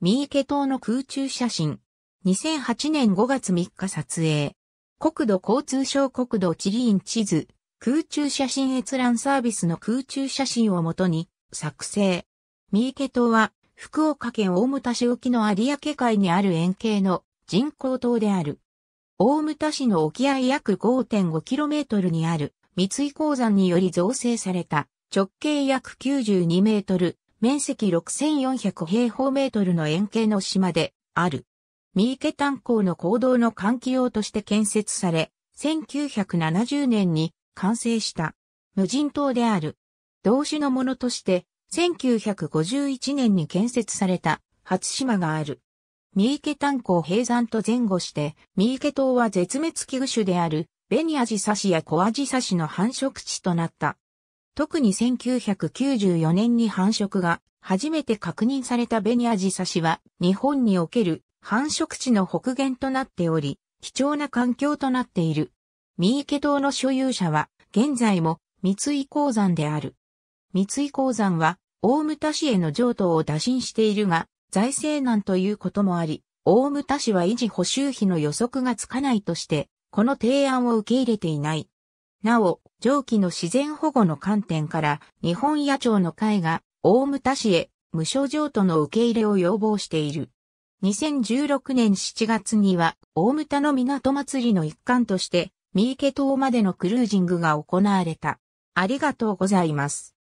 三池島の空中写真。2008年5月3日撮影。国土交通省国土地理院地図、空中写真閲覧サービスの空中写真をもとに作成。三池島は福岡県大牟田市沖の有明海にある円形の人工島である。大牟田市の沖合約 5.5km にある三井鉱山により造成された直径約92メートル、面積6400平方メートルの円形の島である。三池炭鉱の坑道の換気用として建設され、1970年に完成した無人島である。同種のものとして、1951年に建設された初島がある。三池炭鉱閉山と前後して、三池島は絶滅危惧種である、ベニアジサシやコアジサシの繁殖地となった。特に1994年に繁殖が初めて確認されたベニアジサシは日本における繁殖地の北限となっており、貴重な環境となっている。三池島の所有者は現在も三井鉱山である。三井鉱山は大牟田市への譲渡を打診しているが、財政難ということもあり、大牟田市は維持補修費の予測がつかないとして、この提案を受け入れていない。なお、上記の自然保護の観点から日本野鳥の会が大牟田市へ無償譲渡の受け入れを要望している。2016年7月には大牟田の港祭りの一環として三池島までのクルージングが行われた。ありがとうございます。